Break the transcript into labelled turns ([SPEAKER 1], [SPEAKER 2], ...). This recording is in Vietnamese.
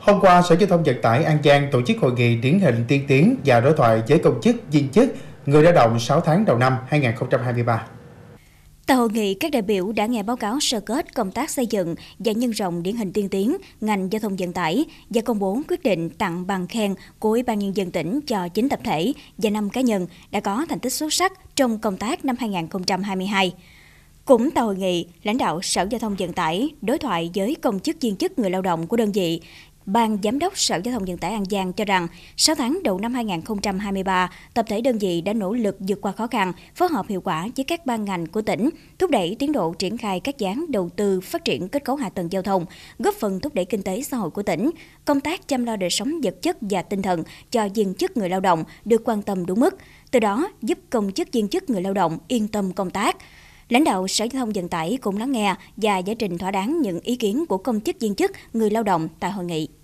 [SPEAKER 1] Hôm qua, Sở Giao thông Vận tải An Giang tổ chức hội nghị điển hình tiên tiến và đối thoại với công chức, viên chức, người lao động 6 tháng đầu năm 2023.
[SPEAKER 2] Tại hội nghị, các đại biểu đã nghe báo cáo sơ kết công tác xây dựng và nhân rộng điển hình tiên tiến ngành giao thông vận tải và công bố quyết định tặng bằng khen của Ủy ban Nhân dân tỉnh cho 9 tập thể và 5 cá nhân đã có thành tích xuất sắc trong công tác năm 2022. Cũng tại hội nghị, lãnh đạo Sở Giao thông Vận tải đối thoại với công chức viên chức người lao động của đơn vị Ban Giám đốc Sở Giao thông Vận tải An Giang cho rằng, 6 tháng đầu năm 2023, tập thể đơn vị đã nỗ lực vượt qua khó khăn, phối hợp hiệu quả với các ban ngành của tỉnh, thúc đẩy tiến độ triển khai các dự án đầu tư phát triển kết cấu hạ tầng giao thông, góp phần thúc đẩy kinh tế xã hội của tỉnh. Công tác chăm lo đời sống vật chất và tinh thần cho viên chức người lao động được quan tâm đúng mức, từ đó giúp công chức viên chức người lao động yên tâm công tác. Lãnh đạo Sở Giao thông Vận tải cũng lắng nghe và giải trình thỏa đáng những ý kiến của công chức viên chức, người lao động tại hội nghị.